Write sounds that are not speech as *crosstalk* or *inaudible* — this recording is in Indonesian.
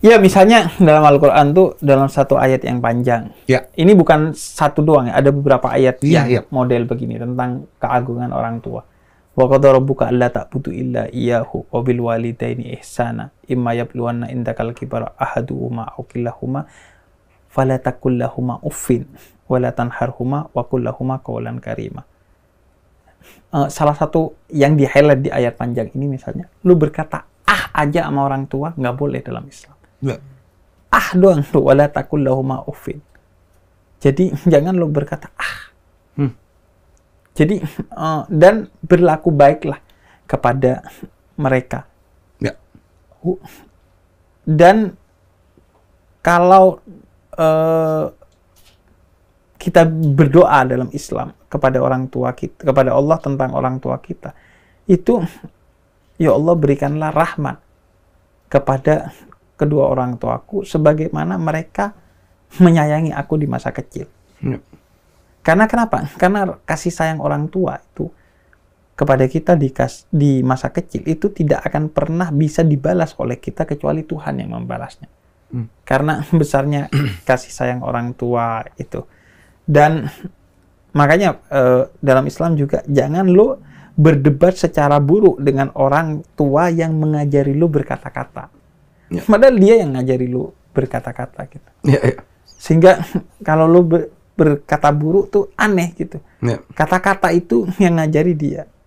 Ya misalnya dalam Al-Quran tuh dalam satu ayat yang panjang. Ya. Ini bukan satu doang ya, ada beberapa ayat ya, yang ya. model begini tentang keagungan orang tua. Wa qadara rabbuka alla ta'budu illa iyyahu wa bil walidaini ihsana imma yabluwanna indakal kibara ahaduhuma aw kilahuma fala uffin wa la tanharhuma wa karima. Uh, salah satu yang di highlight di ayat panjang ini misalnya, lu berkata ah aja sama orang tua nggak boleh dalam Islam. Ah doang tuh *laughs* wala takul lahuma uffin. Jadi jangan lo berkata ah. Hmm. Jadi uh, *laughs* dan berlaku baiklah kepada mereka. Ya. dan kalau uh, kita berdoa dalam Islam kepada orang tua kita, kepada Allah tentang orang tua kita, itu ya Allah berikanlah rahmat kepada kedua orang tuaku sebagaimana mereka menyayangi aku di masa kecil. Ya. Karena kenapa? Karena kasih sayang orang tua itu kepada kita di, kas, di masa kecil itu tidak akan pernah bisa dibalas oleh kita kecuali Tuhan yang membalasnya. Hmm. Karena *laughs* besarnya kasih sayang orang tua itu. Dan makanya eh, dalam Islam juga jangan lo berdebat secara buruk dengan orang tua yang mengajari lo berkata-kata. Yeah. Padahal dia yang ngajari lu berkata-kata gitu. Yeah, yeah. Sehingga *laughs* kalau lu berkata buruk tuh aneh gitu. Ya. Kata-kata yeah. Kata -kata itu *laughs* yang ngajari dia.